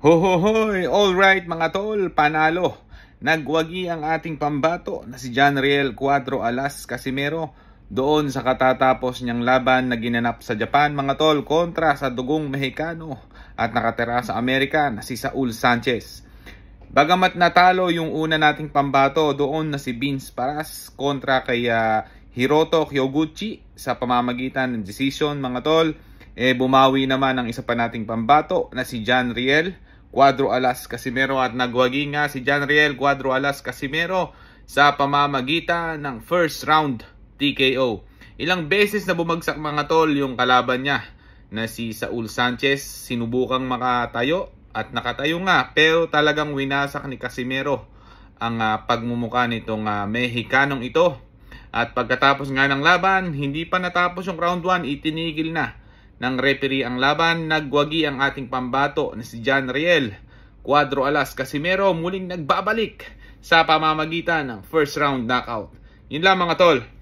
Hohohoy! Alright mga tol, panalo! Nagwagi ang ating pambato na si Janriel Cuadro Alas Casimero doon sa katatapos niyang laban na ginanap sa Japan mga tol kontra sa dugong Mexicano at nakatira sa Amerika na si Saul Sanchez. Bagamat natalo yung una nating pambato doon na si Vince Paras kontra kay uh, Hiroto Kyoguchi sa pamamagitan ng decision mga tol, eh bumawi naman ang isa pa nating pambato na si Janriel Riel Cuadro Alas Casimero at nagwagi nga si Janriel Cuadro Alas Casimero sa pamamagitan ng first round TKO. Ilang beses na bumagsak mga tol yung kalaban niya na si Saul Sanchez sinubukang makatayo at nakatayo nga pero talagang winasak ni Casimero ang uh, ah, pagmumuka nitong uh, Mexicanong ito. At pagkatapos nga ng laban, hindi pa natapos yung round 1, itinigil na ng referee ang laban, nagwagi ang ating pambato na si John Riel. Cuadro Alas Casimero muling nagbabalik sa pamamagitan ng first round knockout. Yun lang mga tol.